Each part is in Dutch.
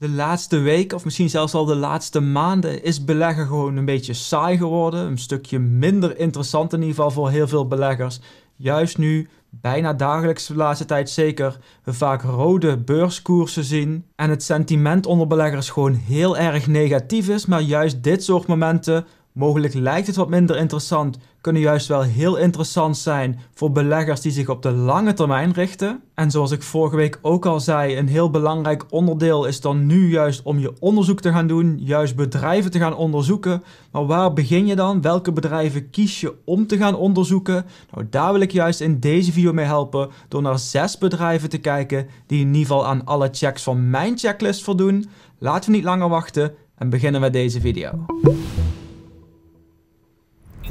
de laatste week of misschien zelfs al de laatste maanden is beleggen gewoon een beetje saai geworden. Een stukje minder interessant in ieder geval voor heel veel beleggers. Juist nu, bijna dagelijks de laatste tijd zeker, we vaak rode beurskoersen zien. En het sentiment onder beleggers gewoon heel erg negatief is. Maar juist dit soort momenten Mogelijk lijkt het wat minder interessant, kunnen juist wel heel interessant zijn voor beleggers die zich op de lange termijn richten. En zoals ik vorige week ook al zei, een heel belangrijk onderdeel is dan nu juist om je onderzoek te gaan doen, juist bedrijven te gaan onderzoeken. Maar waar begin je dan? Welke bedrijven kies je om te gaan onderzoeken? Nou, daar wil ik juist in deze video mee helpen door naar zes bedrijven te kijken die in ieder geval aan alle checks van mijn checklist voldoen. Laten we niet langer wachten en beginnen met deze video.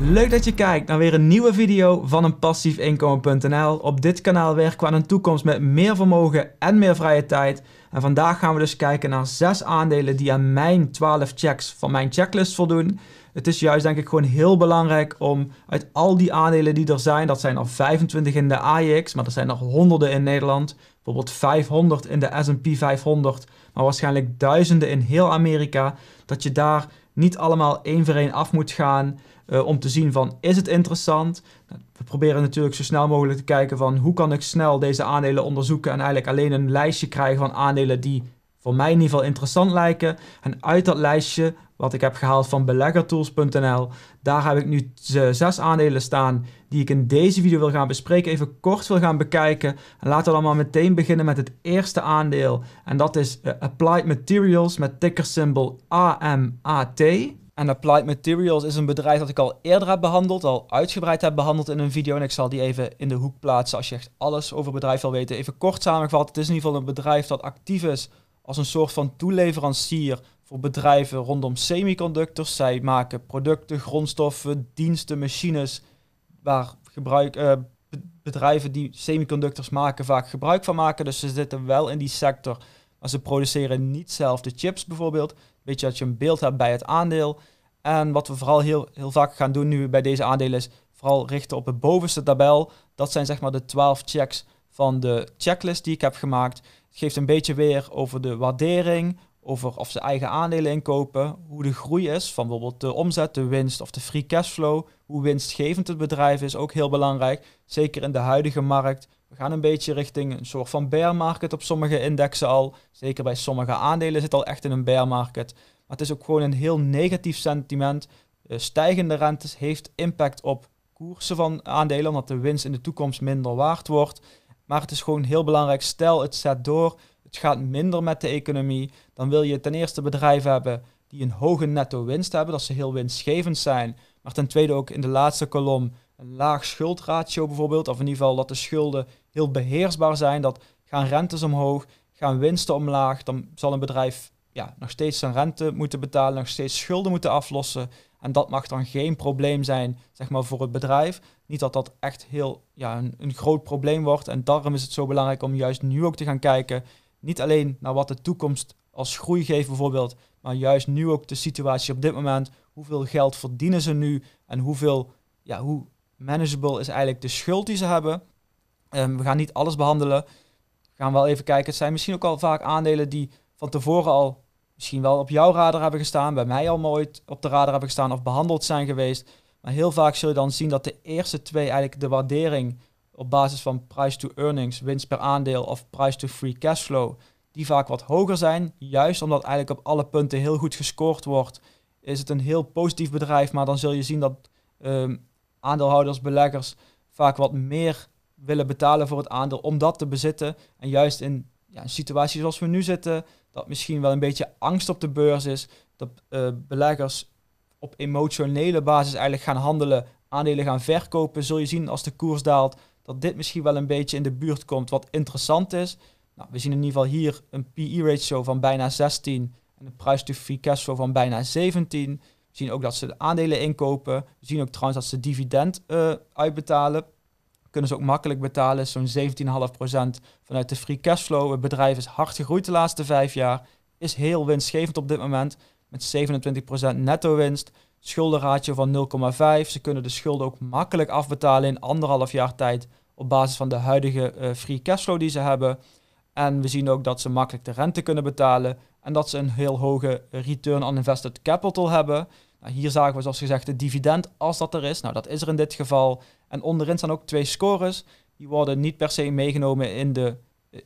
Leuk dat je kijkt naar weer een nieuwe video van een passiefinkomen.nl. Op dit kanaal werken we aan een toekomst met meer vermogen en meer vrije tijd. En vandaag gaan we dus kijken naar zes aandelen die aan mijn 12 checks van mijn checklist voldoen. Het is juist denk ik gewoon heel belangrijk om uit al die aandelen die er zijn, dat zijn er 25 in de AEX, maar er zijn er honderden in Nederland, bijvoorbeeld 500 in de S&P 500, maar waarschijnlijk duizenden in heel Amerika, dat je daar niet allemaal één voor één af moet gaan. Eh, om te zien van, is het interessant? Nou, we proberen natuurlijk zo snel mogelijk te kijken van, hoe kan ik snel deze aandelen onderzoeken en eigenlijk alleen een lijstje krijgen van aandelen die voor mij in ieder geval interessant lijken. En uit dat lijstje, wat ik heb gehaald van beleggertools.nl, daar heb ik nu zes aandelen staan die ik in deze video wil gaan bespreken, even kort wil gaan bekijken. En laten we dan maar meteen beginnen met het eerste aandeel. En dat is eh, Applied Materials met tickersymbol AMAT. En Applied Materials is een bedrijf dat ik al eerder heb behandeld, al uitgebreid heb behandeld in een video. En ik zal die even in de hoek plaatsen als je echt alles over bedrijf wil weten. Even kort samengevat, het is in ieder geval een bedrijf dat actief is als een soort van toeleverancier voor bedrijven rondom semiconductors. Zij maken producten, grondstoffen, diensten, machines waar gebruik, eh, bedrijven die semiconductors maken vaak gebruik van maken. Dus ze zitten wel in die sector, maar ze produceren niet zelf de chips bijvoorbeeld dat je een beeld hebt bij het aandeel. En wat we vooral heel, heel vaak gaan doen nu bij deze aandelen is vooral richten op het bovenste tabel. Dat zijn zeg maar de 12 checks van de checklist die ik heb gemaakt. Het geeft een beetje weer over de waardering, over of ze eigen aandelen inkopen, hoe de groei is van bijvoorbeeld de omzet, de winst of de free cashflow, hoe winstgevend het bedrijf is, ook heel belangrijk, zeker in de huidige markt. We gaan een beetje richting een soort van bear market op sommige indexen al. Zeker bij sommige aandelen zit al echt in een bear market. Maar het is ook gewoon een heel negatief sentiment. Stijgende rentes heeft impact op koersen van aandelen, omdat de winst in de toekomst minder waard wordt. Maar het is gewoon heel belangrijk. Stel, het zet door, het gaat minder met de economie. Dan wil je ten eerste bedrijven hebben die een hoge netto winst hebben, dat ze heel winstgevend zijn. Maar ten tweede ook in de laatste kolom een laag schuldratio bijvoorbeeld, of in ieder geval dat de schulden heel beheersbaar zijn, dat gaan rentes omhoog, gaan winsten omlaag, dan zal een bedrijf ja, nog steeds zijn rente moeten betalen, nog steeds schulden moeten aflossen. En dat mag dan geen probleem zijn zeg maar, voor het bedrijf. Niet dat dat echt heel ja, een, een groot probleem wordt. En daarom is het zo belangrijk om juist nu ook te gaan kijken. Niet alleen naar wat de toekomst als groei geeft bijvoorbeeld. Maar juist nu ook de situatie op dit moment. Hoeveel geld verdienen ze nu? En hoeveel, ja, hoe Manageable is eigenlijk de schuld die ze hebben. Ehm, we gaan niet alles behandelen. We gaan wel even kijken. Het zijn misschien ook al vaak aandelen die van tevoren al misschien wel op jouw radar hebben gestaan, bij mij al nooit op de radar hebben gestaan of behandeld zijn geweest. Maar heel vaak zul je dan zien dat de eerste twee eigenlijk de waardering op basis van price to earnings, winst per aandeel of price to free cash flow, die vaak wat hoger zijn. Juist omdat eigenlijk op alle punten heel goed gescoord wordt, is het een heel positief bedrijf. Maar dan zul je zien dat ehm, aandeelhouders, beleggers vaak wat meer willen betalen voor het aandeel om dat te bezitten. En juist in ja, een situatie zoals we nu zitten, dat misschien wel een beetje angst op de beurs is, dat eh, beleggers op emotionele basis eigenlijk gaan handelen, aandelen gaan verkopen, zul je zien als de koers daalt, dat dit misschien wel een beetje in de buurt komt wat interessant is. Nou, we zien in ieder geval hier een PE-ratio van bijna 16 en een price to free cash van bijna 17. We zien ook dat ze de aandelen inkopen. We zien ook trouwens dat ze dividend uh, uitbetalen. Kunnen ze ook makkelijk betalen, zo'n 17,5% vanuit de free cashflow. Het bedrijf is hard gegroeid de laatste vijf jaar. Is heel winstgevend op dit moment, met 27% netto winst. Schuldenratio van 0,5. Ze kunnen de schulden ook makkelijk afbetalen in anderhalf jaar tijd op basis van de huidige eh, free cashflow die ze hebben. En we zien ook dat ze makkelijk de rente kunnen betalen en dat ze een heel hoge return on invested capital hebben. Nou, hier zagen we zoals gezegd het dividend als dat er is. Nou, dat is er in dit geval. En onderin staan ook twee scores. Die worden niet per se meegenomen in de,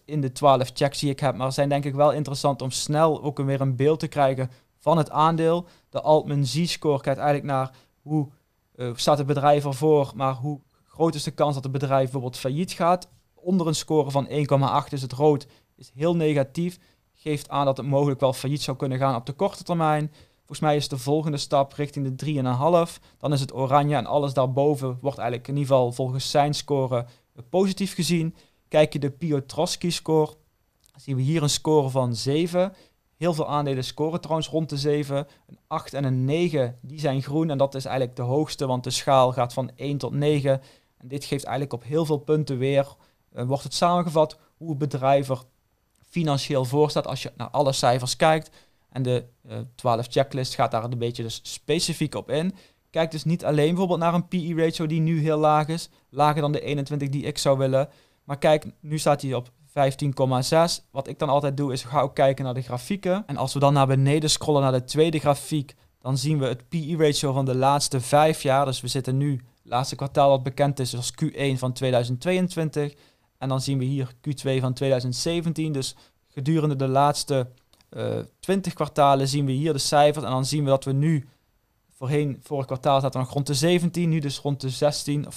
in de 12 checks die ik heb, maar zijn denk ik wel interessant om snel ook weer een beeld te krijgen van het aandeel. De Altman Z-score kijkt eigenlijk naar hoe eh, staat het bedrijf ervoor, maar hoe groot is de kans dat het bedrijf bijvoorbeeld failliet gaat. Onder een score van 1,8 is het rood, is heel negatief. Geeft aan dat het mogelijk wel failliet zou kunnen gaan op de korte termijn. Volgens mij is de volgende stap richting de 3,5. Dan is het oranje en alles daarboven wordt eigenlijk in ieder geval volgens zijn score eh, positief gezien. Kijk je de Piotrowski-score, zien we hier een score van 7. Heel veel aandelen scoren trouwens rond de 7. Een 8 en een 9, die zijn groen. En dat is eigenlijk de hoogste, want de schaal gaat van 1 tot 9. En dit geeft eigenlijk op heel veel punten weer, uh, wordt het samengevat, hoe er financieel voorstaat als je naar alle cijfers kijkt. En de 12 eh, checklist gaat daar een beetje dus specifiek op in. Kijk dus niet alleen bijvoorbeeld naar een PE-ratio die nu heel laag is, lager dan de 21 die ik zou willen. Maar kijk, nu staat hij op 15,6. Wat ik dan altijd doe is ga ook kijken naar de grafieken. En als we dan naar beneden scrollen naar de tweede grafiek, dan zien we het PE-ratio van de laatste vijf jaar. Dus we zitten nu, laatste kwartaal wat bekend is, als Q1 van 2022. En dan zien we hier Q2 van 2017. Dus gedurende de laatste 20 eh, kwartalen zien we hier de cijfers. En dan zien we dat we nu, voorheen, het kwartaal zaten nog rond de 17, nu dus rond de 16, 15,5.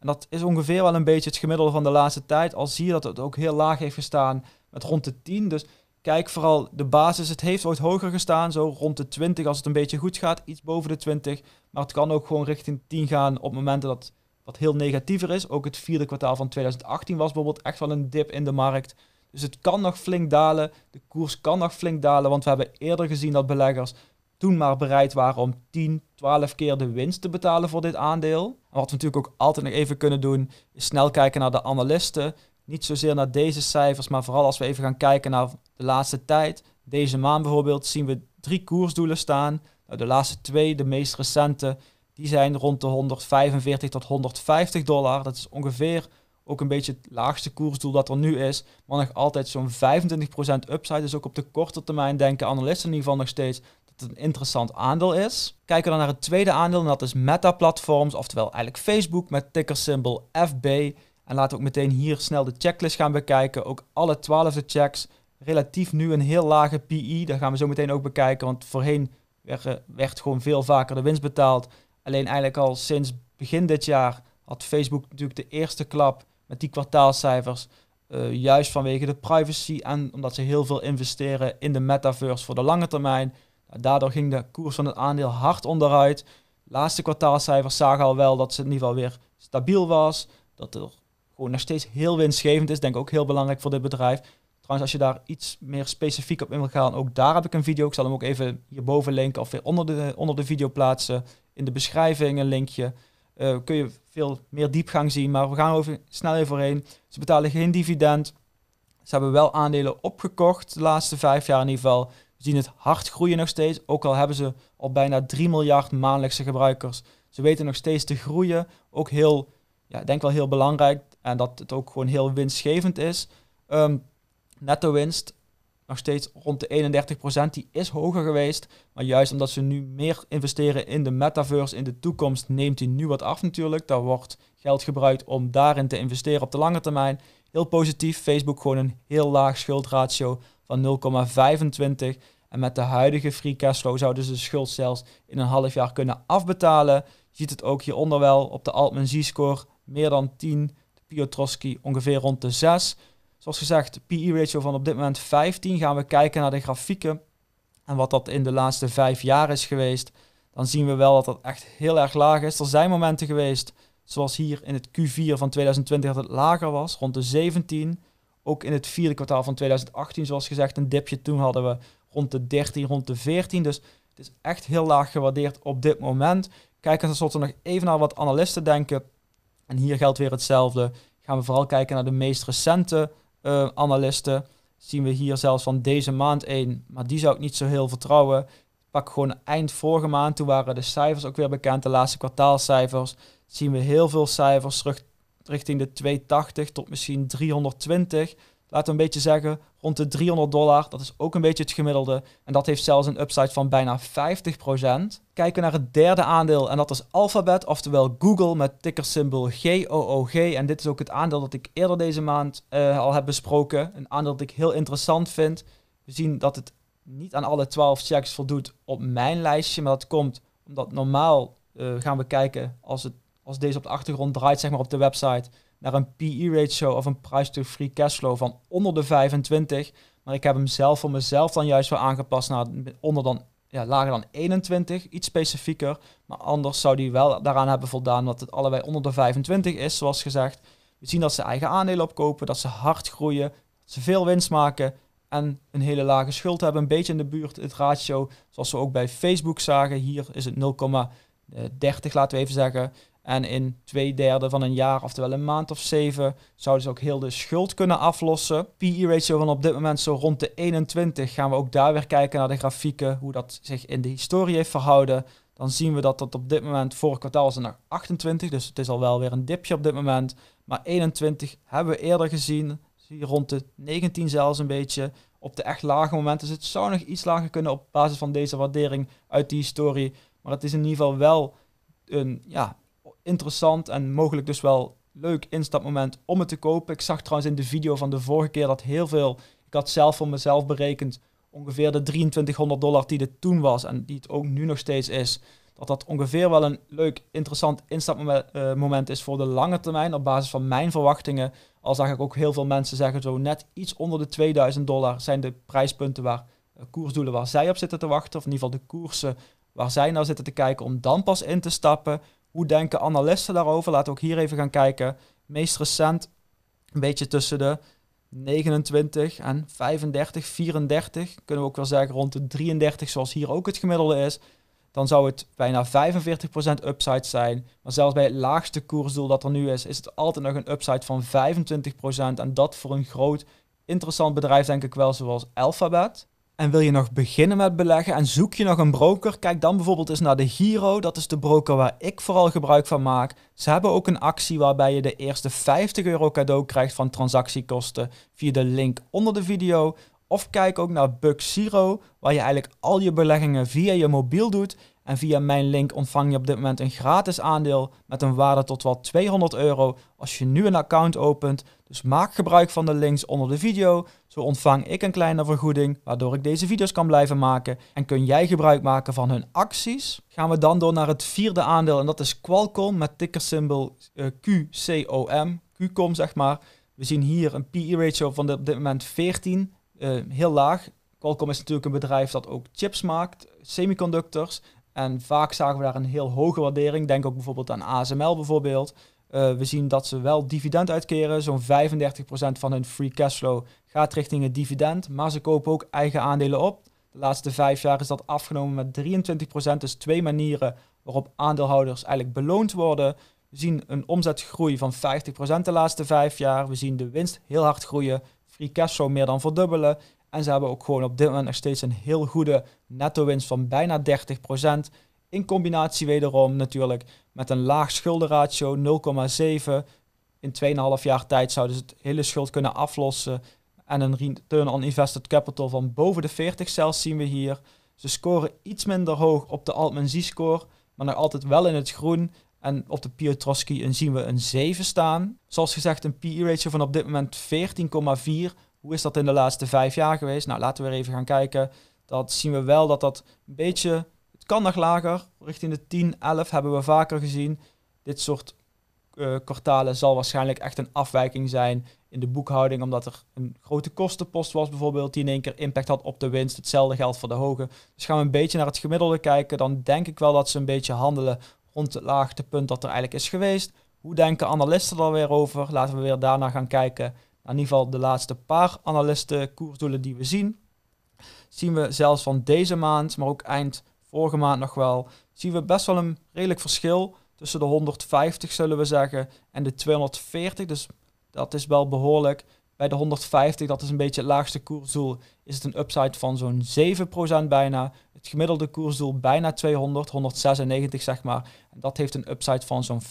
En dat is ongeveer wel een beetje het gemiddelde van de laatste tijd. Al zie je dat het ook heel laag heeft gestaan met rond de 10. Dus kijk vooral de basis. Het heeft ooit hoger gestaan, zo rond de 20 als het een beetje goed gaat. Iets boven de 20. Maar het kan ook gewoon richting 10 gaan op momenten dat wat heel negatiever is. Ook het vierde kwartaal van 2018 was bijvoorbeeld echt wel een dip in de markt. Dus het kan nog flink dalen. De koers kan nog flink dalen. Want we hebben eerder gezien dat beleggers toen maar bereid waren om 10, 12 keer de winst te betalen voor dit aandeel. En wat we natuurlijk ook altijd nog even kunnen doen, is snel kijken naar de analisten. Niet zozeer naar deze cijfers, maar vooral als we even gaan kijken naar de laatste tijd. Deze maand bijvoorbeeld zien we drie koersdoelen staan. Nou, de laatste twee, de meest recente, die zijn rond de 145 tot 150 dollar. Dat is ongeveer ook een beetje het laagste koersdoel dat er nu is, maar nog altijd zo'n 25% upside. Dus ook op de korte termijn denken analisten in ieder geval nog steeds dat het een interessant aandeel is. Kijken we dan naar het tweede aandeel en dat is Meta Platforms, oftewel eigenlijk Facebook met tickersymbol FB. En laten we ook meteen hier snel de checklist gaan bekijken. Ook alle twaalfde checks, relatief nu een heel lage PE. Daar gaan we zo meteen ook bekijken, want voorheen eh, werd gewoon veel vaker de winst betaald. Alleen eigenlijk al sinds begin dit jaar had Facebook natuurlijk de eerste klap met die kwartaalcijfers. Eh, juist vanwege de privacy en omdat ze heel veel investeren in de metaverse voor de lange termijn. Nou, daardoor ging de koers van het aandeel hard onderuit. Laatste kwartaalcijfers zagen al wel dat ze in ieder geval weer stabiel was. Dat er gewoon nog steeds heel winstgevend is. Denk ook heel belangrijk voor dit bedrijf. Trouwens, als je daar iets meer specifiek op in wil gaan, ook daar heb ik een video. Ik zal hem ook even hierboven linken of weer onder de, onder de video plaatsen. In de beschrijving een linkje. Eh, kun je veel meer diepgang zien, maar we gaan over, snel overheen. Ze betalen geen dividend. Ze hebben wel aandelen opgekocht de laatste vijf jaar in ieder geval. We zien het hard groeien nog steeds, ook al hebben ze al bijna 3 miljard maandelijkse gebruikers. Ze weten nog steeds te groeien, ook heel, ja, denk wel heel belangrijk en dat het ook gewoon heel winstgevend is. Um, netto winst nog steeds rond de 31%. Die is hoger geweest. Maar juist omdat ze nu meer investeren in de metaverse, in de toekomst, neemt die nu wat af natuurlijk. Daar wordt geld gebruikt om daarin te investeren op de lange termijn. Heel positief. Facebook gewoon een heel laag schuldratio van 0,25. En met de huidige free cashflow zouden ze de schuld zelfs in een half jaar kunnen afbetalen. Je ziet het ook hieronder wel op de Altman Z-score. Meer dan 10. De Piotrowski ongeveer rond de 6. Zoals gezegd, PE-ratio van op dit moment 15. Gaan we kijken naar de grafieken en wat dat in de laatste vijf jaar is geweest. Dan zien we wel dat dat echt heel erg laag is. Er zijn momenten geweest, zoals hier in het Q4 van 2020, dat het lager was, rond de 17. Ook in het vierde kwartaal van 2018, zoals gezegd, een dipje toen hadden we rond de 13, rond de 14. Dus het is echt heel laag gewaardeerd op dit moment. Kijken tenslotte nog even naar wat analisten denken. En hier geldt weer hetzelfde. Gaan we vooral kijken naar de meest recente uh, analisten. Zien we hier zelfs van deze maand één. Maar die zou ik niet zo heel vertrouwen. Pak gewoon eind vorige maand. Toen waren de cijfers ook weer bekend. De laatste kwartaalcijfers. Zien we heel veel cijfers terug richting de 280 tot misschien 320 laten we een beetje zeggen, rond de 300 dollar. Dat is ook een beetje het gemiddelde. En dat heeft zelfs een upside van bijna 50%. Kijken we naar het derde aandeel en dat is Alphabet, oftewel Google met tickersymbool GOOG. En dit is ook het aandeel dat ik eerder deze maand eh, al heb besproken. Een aandeel dat ik heel interessant vind. We zien dat het niet aan alle 12 checks voldoet op mijn lijstje, maar dat komt omdat normaal eh, gaan we kijken als, het, als deze op de achtergrond draait, zeg maar op de website naar een PE-ratio of een price to free cashflow van onder de 25. Maar ik heb hem zelf voor mezelf dan juist wel aangepast naar onder dan, ja, lager dan 21, iets specifieker. Maar anders zou die wel daaraan hebben voldaan dat het allebei onder de 25 is, zoals gezegd. We zien dat ze eigen aandelen opkopen, dat ze hard groeien, dat ze veel winst maken en een hele lage schuld hebben. Een beetje in de buurt het ratio, zoals we ook bij Facebook zagen. Hier is het 0,30, laten we even zeggen. En in twee derde van een jaar, oftewel een maand of zeven, zouden ze ook heel de schuld kunnen aflossen. PE-ratio van op dit moment zo rond de 21. Gaan we ook daar weer kijken naar de grafieken, hoe dat zich in de historie heeft verhouden. Dan zien we dat dat op dit moment, voor kwartaal was naar 28, dus het is al wel weer een dipje op dit moment. Maar 21 hebben we eerder gezien, zie rond de 19 zelfs een beetje op de echt lage momenten. Dus het zou nog iets lager kunnen op basis van deze waardering uit die historie. Maar het is in ieder geval wel een, ja, interessant en mogelijk dus wel leuk instapmoment om het te kopen. Ik zag trouwens in de video van de vorige keer dat heel veel, ik had zelf voor mezelf berekend ongeveer de 2300 dollar die het toen was en die het ook nu nog steeds is. Dat dat ongeveer wel een leuk, interessant instapmoment eh, is voor de lange termijn. Op basis van mijn verwachtingen. Al zag ik ook heel veel mensen zeggen zo net iets onder de 2000 dollar zijn de prijspunten waar eh, koersdoelen waar zij op zitten te wachten. Of in ieder geval de koersen waar zij nou zitten te kijken om dan pas in te stappen. Hoe denken analisten daarover? Laten we ook hier even gaan kijken. Meest recent een beetje tussen de 29 en 35, 34. Kunnen we ook wel zeggen rond de 33, zoals hier ook het gemiddelde is. Dan zou het bijna 45% upside zijn. Maar zelfs bij het laagste koersdoel dat er nu is, is het altijd nog een upside van 25%. En dat voor een groot, interessant bedrijf, denk ik wel, zoals Alphabet. En wil je nog beginnen met beleggen en zoek je nog een broker? Kijk dan bijvoorbeeld eens naar de Giro. Dat is de broker waar ik vooral gebruik van maak. Ze hebben ook een actie waarbij je de eerste 50 euro cadeau krijgt van transactiekosten via de link onder de video. Of kijk ook naar Buxiro, waar je eigenlijk al je beleggingen via je mobiel doet. En via mijn link ontvang je op dit moment een gratis aandeel met een waarde tot wel 200 euro als je nu een account opent. Dus maak gebruik van de links onder de video. Zo ontvang ik een kleine vergoeding waardoor ik deze video's kan blijven maken. En kun jij gebruik maken van hun acties? Gaan we dan door naar het vierde aandeel en dat is Qualcomm met tickersymbol eh, QCOM. QCOM zeg maar. We zien hier een PE-ratio van op dit moment 14, eh, heel laag. Qualcomm is natuurlijk een bedrijf dat ook chips maakt, semiconductors. En vaak zagen we daar een heel hoge waardering. Denk ook bijvoorbeeld aan ASML bijvoorbeeld. Eh, we zien dat ze wel dividend uitkeren. Zo'n 35% van hun free cashflow gaat richting het dividend. Maar ze kopen ook eigen aandelen op. De laatste vijf jaar is dat afgenomen met 23%. Dus twee manieren waarop aandeelhouders eigenlijk beloond worden. We zien een omzetgroei van 50% de laatste vijf jaar. We zien de winst heel hard groeien. Free cashflow meer dan verdubbelen. En ze hebben ook gewoon op dit moment nog steeds een heel goede netto winst van bijna 30%. In combinatie wederom natuurlijk met een laag schuldenratio 0,7. In 2,5 jaar tijd zouden ze het hele schuld kunnen aflossen. En een return on invested capital van boven de 40 zelfs zien we hier. Ze scoren iets minder hoog op de Altman Z-score, maar nog altijd wel in het groen. En op de Piotrowski zien we een 7 staan. Zoals gezegd een PE-ratio van op dit moment 14,4 hoe is dat in de laatste vijf jaar geweest? Nou, laten we weer even gaan kijken. Dat zien we wel dat dat een beetje, het kan nog lager, richting de 10, 11 hebben we vaker gezien. Dit soort uh, kwartalen zal waarschijnlijk echt een afwijking zijn in de boekhouding, omdat er een grote kostenpost was bijvoorbeeld, die in één keer impact had op de winst. Hetzelfde geldt voor de hoge. Dus gaan we een beetje naar het gemiddelde kijken, dan denk ik wel dat ze een beetje handelen rond het laagste punt dat er eigenlijk is geweest. Hoe denken analisten er weer over? Laten we weer daarna gaan kijken in ieder geval de laatste paar analisten koersdoelen die we zien, zien we zelfs van deze maand, maar ook eind vorige maand nog wel, zien we best wel een redelijk verschil tussen de 150 zullen we zeggen en de 240. Dus dat is wel behoorlijk. Bij de 150, dat is een beetje het laagste koersdoel, is het een upside van zo'n 7% bijna. Het gemiddelde koersdoel bijna 200, 196 zeg maar. En dat heeft een upside van zo'n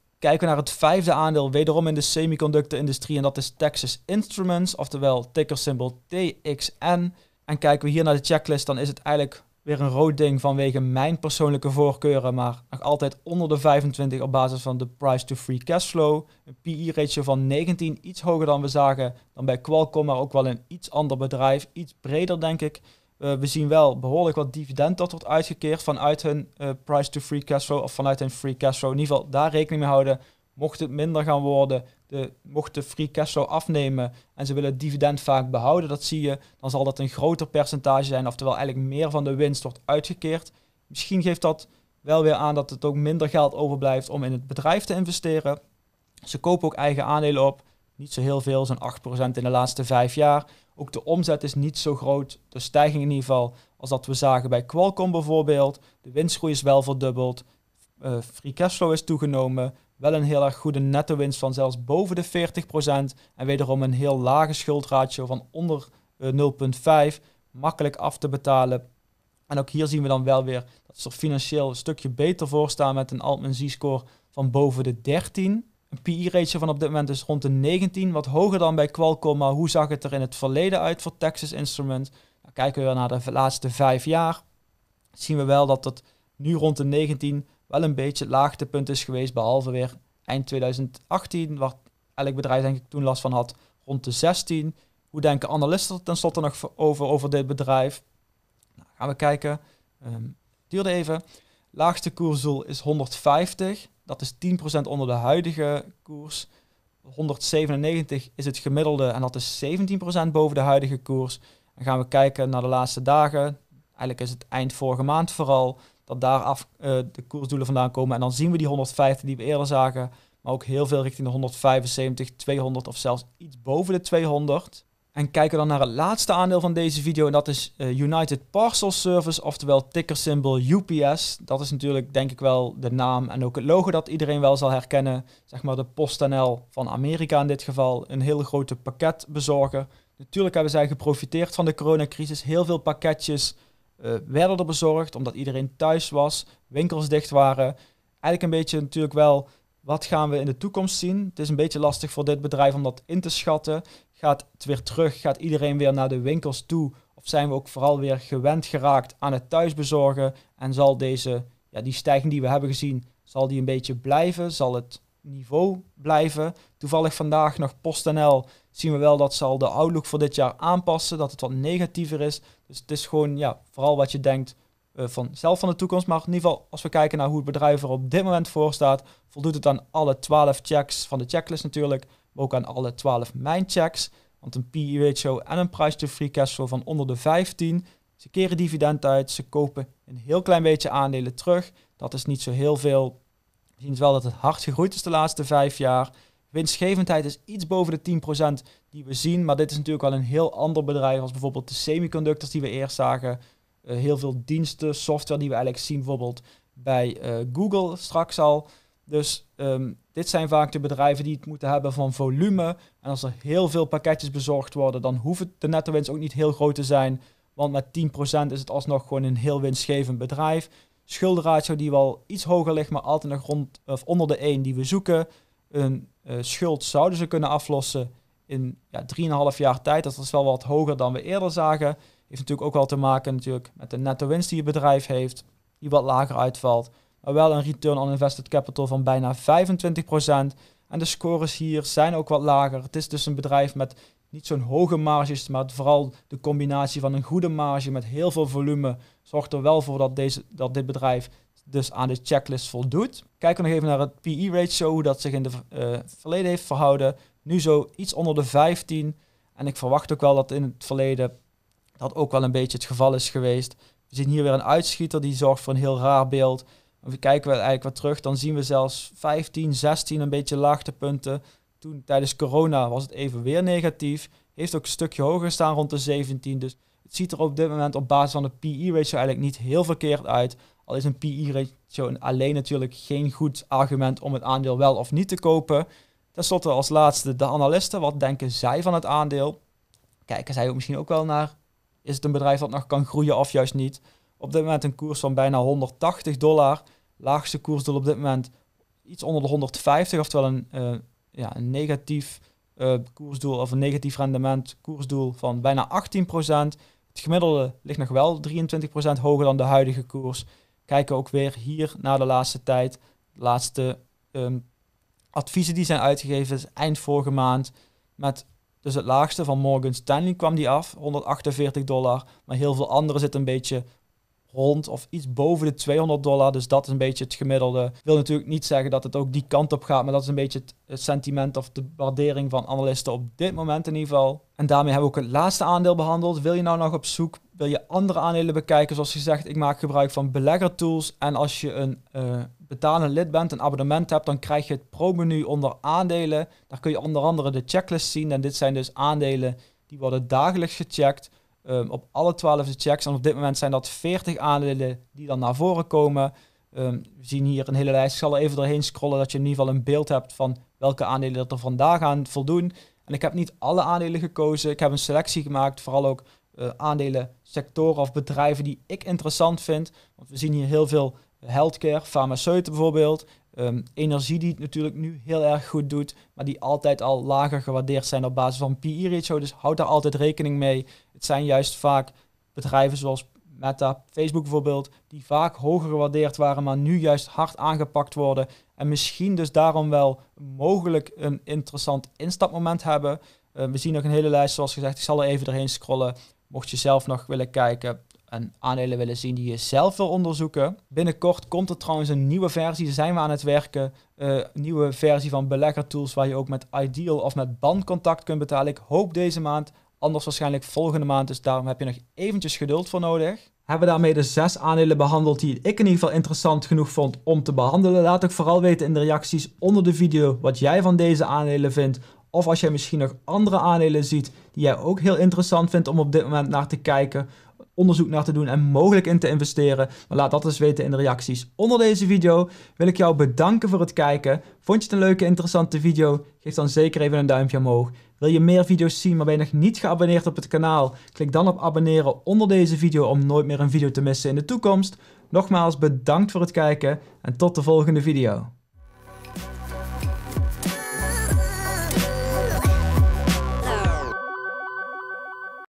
40%. Kijken we naar het vijfde aandeel, wederom in de semiconductor-industrie, en dat is Texas Instruments, oftewel symbool TXN. En kijken we hier naar de checklist, dan is het eigenlijk weer een rood ding vanwege mijn persoonlijke voorkeuren, maar nog altijd onder de 25 op basis van de price to free cash flow. Een PE-ratio van 19, iets hoger dan we zagen dan bij Qualcomm, maar ook wel een iets ander bedrijf, iets breder denk ik. Eh, we zien wel behoorlijk wat dividend dat wordt uitgekeerd vanuit hun eh, price to free cash flow of vanuit hun free cash flow. In ieder geval daar rekening mee houden. Mocht het minder gaan worden, de, mocht de free cash flow afnemen en ze willen het dividend vaak behouden, dat zie je, dan zal dat een groter percentage zijn. Oftewel eigenlijk meer van de winst wordt uitgekeerd. Misschien geeft dat wel weer aan dat het ook minder geld overblijft om in het bedrijf te investeren. Ze kopen ook eigen aandelen op. Niet zo heel veel, zo'n 8% in de laatste vijf jaar. Ook de omzet is niet zo groot, de stijging in ieder geval, als dat we zagen bij Qualcomm bijvoorbeeld. De winstgroei is wel verdubbeld, eh, free cashflow is toegenomen, wel een heel erg goede netto winst van zelfs boven de 40% en wederom een heel lage schuldratio van onder 0,5, eh, makkelijk af te betalen. En ook hier zien we dan wel weer dat ze er financieel een stukje beter voor staan met een Altman Z-score van boven de 13. Een PI-ratio van op dit moment is rond de 19, wat hoger dan bij Qualcomm. Maar hoe zag het er in het verleden uit voor Texas Instruments? Nou, kijken we naar de laatste vijf jaar, zien we wel dat het nu rond de 19 wel een beetje het laagtepunt is geweest. Behalve weer eind 2018, waar elk bedrijf denk ik toen last van had, rond de 16. Hoe denken analisten er tenslotte nog over, over dit bedrijf? Nou, gaan we kijken. Um, duurde even. Laagste koersdoel is 150. Dat is 10% onder de huidige koers. 197 is het gemiddelde en dat is 17% boven de huidige koers. Dan gaan we kijken naar de laatste dagen. Eigenlijk is het eind vorige maand vooral dat daar af, eh, de koersdoelen vandaan komen. En dan zien we die 150 die we eerder zagen, maar ook heel veel richting de 175, 200 of zelfs iets boven de 200. En kijken we dan naar het laatste aandeel van deze video. En dat is eh, United Parcel Service, oftewel tickersymbool UPS. Dat is natuurlijk denk ik wel de naam en ook het logo dat iedereen wel zal herkennen. Zeg maar de PostNL van Amerika in dit geval. Een hele grote pakketbezorger. Natuurlijk hebben zij geprofiteerd van de coronacrisis. Heel veel pakketjes eh, werden er bezorgd omdat iedereen thuis was. Winkels dicht waren. Eigenlijk een beetje natuurlijk wel wat gaan we in de toekomst zien? Het is een beetje lastig voor dit bedrijf om dat in te schatten. Gaat het weer terug? Gaat iedereen weer naar de winkels toe? Of zijn we ook vooral weer gewend geraakt aan het thuisbezorgen? En zal deze, ja, die stijging die we hebben gezien, zal die een beetje blijven? Zal het niveau blijven? Toevallig vandaag nog PostNL zien we wel dat ze de outlook voor dit jaar aanpassen, dat het wat negatiever is. Dus het is gewoon ja, vooral wat je denkt uh, van zelf van de toekomst. Maar in ieder geval, als we kijken naar hoe het bedrijf er op dit moment voor staat, voldoet het aan alle 12 checks van de checklist natuurlijk maar ook aan alle 12 mijnchecks. Want een PE-ratio en een price to free cash flow van onder de 15. Ze keren dividend uit, ze kopen een heel klein beetje aandelen terug. Dat is niet zo heel veel. We zien wel dat het hard gegroeid is de laatste vijf jaar. Winstgevendheid is iets boven de 10% die we zien. Maar dit is natuurlijk wel een heel ander bedrijf als bijvoorbeeld de semiconductors die we eerst zagen. Eh, heel veel diensten, software die we eigenlijk zien bijvoorbeeld bij eh, Google straks al. Dus ehm, dit zijn vaak de bedrijven die het moeten hebben van volume. En als er heel veel pakketjes bezorgd worden, dan hoeft de netto winst ook niet heel groot te zijn. Want met 10% is het alsnog gewoon een heel winstgevend bedrijf. Schuldenratio die wel iets hoger ligt, maar altijd nog rond, of onder de 1 die we zoeken. Een eh, schuld zouden ze kunnen aflossen in ja, 3,5 jaar tijd. Dat is wel wat hoger dan we eerder zagen. Heeft natuurlijk ook wel te maken natuurlijk met de netto winst die je bedrijf heeft, die wat lager uitvalt maar wel een return on invested capital van bijna 25%. En de scores hier zijn ook wat lager. Het is dus een bedrijf met niet zo'n hoge marges, maar vooral de combinatie van een goede marge met heel veel volume zorgt er wel voor dat, deze, dat dit bedrijf dus aan de checklist voldoet. Kijken we nog even naar het PE-ratio, hoe dat zich in het eh, verleden heeft verhouden. Nu zo iets onder de 15. En ik verwacht ook wel dat in het verleden dat ook wel een beetje het geval is geweest. We zien hier weer een uitschieter die zorgt voor een heel raar beeld we kijken we eigenlijk wat terug, dan zien we zelfs 15, 16 een beetje laagtepunten. Toen tijdens corona was het even weer negatief. Heeft ook een stukje hoger gestaan rond de 17. Dus het ziet er op dit moment op basis van de PE-ratio eigenlijk niet heel verkeerd uit. Al is een PE-ratio alleen natuurlijk geen goed argument om het aandeel wel of niet te kopen. Ten slotte als laatste de analisten. Wat denken zij van het aandeel? Kijken zij ook misschien ook wel naar, is het een bedrijf dat nog kan groeien of juist niet? op dit moment een koers van bijna 180 dollar. Laagste koersdoel op dit moment iets onder de 150, oftewel een, eh, ja, een negatief eh, koersdoel of een negatief rendement koersdoel van bijna 18%. Het gemiddelde ligt nog wel 23% hoger dan de huidige koers. Kijken ook weer hier naar de laatste tijd. De laatste ehm, adviezen die zijn uitgegeven is eind vorige maand met dus het laagste van Morgan Stanley kwam die af, 148 dollar. Maar heel veel anderen zitten een beetje rond of iets boven de 200 dollar. Dus dat is een beetje het gemiddelde. Wil natuurlijk niet zeggen dat het ook die kant op gaat, maar dat is een beetje het sentiment of de waardering van analisten op dit moment in ieder geval. En daarmee hebben we ook het laatste aandeel behandeld. Wil je nou nog op zoek? Wil je andere aandelen bekijken? Zoals gezegd, ik maak gebruik van beleggertools. En als je een uh, betalend lid bent, een abonnement hebt, dan krijg je het pro-menu onder aandelen. Daar kun je onder andere de checklist zien. En dit zijn dus aandelen die worden dagelijks gecheckt. Ehm, op alle 12 de checks. En op dit moment zijn dat 40 aandelen die dan naar voren komen. Ehm, we zien hier een hele lijst. Ik zal er even doorheen scrollen dat je in ieder geval een beeld hebt van welke aandelen er vandaag aan voldoen. En ik heb niet alle aandelen gekozen. Ik heb een selectie gemaakt, vooral ook eh, aandelen, sectoren of bedrijven die ik interessant vind. Want we zien hier heel veel healthcare, farmaceuten bijvoorbeeld. Ehm, energie die het natuurlijk nu heel erg goed doet, maar die altijd al lager gewaardeerd zijn op basis van PE-ratio. Dus houd daar altijd rekening mee. Het zijn juist vaak bedrijven zoals Meta, Facebook bijvoorbeeld, die vaak hoger gewaardeerd waren, maar nu juist hard aangepakt worden. En misschien dus daarom wel mogelijk een interessant instapmoment hebben. Ehm, we zien nog een hele lijst, zoals gezegd. Ik zal er even doorheen scrollen. Mocht je zelf nog willen kijken, en aandelen willen zien die je zelf wil onderzoeken. Binnenkort komt er trouwens een nieuwe versie, daar zijn we aan het werken. Eh, nieuwe versie van Belegger Tools waar je ook met Ideal of met bandcontact kunt betalen. Ik hoop deze maand, anders waarschijnlijk volgende maand. Dus daarom heb je nog eventjes geduld voor nodig. Hebben we daarmee de zes aandelen behandeld die ik in ieder geval interessant genoeg vond om te behandelen. Laat ook vooral weten in de reacties onder de video wat jij van deze aandelen vindt. Of als jij misschien nog andere aandelen ziet die jij ook heel interessant vindt om op dit moment naar te kijken onderzoek naar te doen en mogelijk in te investeren? Maar laat dat eens weten in de reacties onder deze video. Wil ik jou bedanken voor het kijken. Vond je het een leuke, interessante video? Geef dan zeker even een duimpje omhoog. Wil je meer video's zien, maar ben je nog niet geabonneerd op het kanaal? Klik dan op abonneren onder deze video om nooit meer een video te missen in de toekomst. Nogmaals bedankt voor het kijken en tot de volgende video.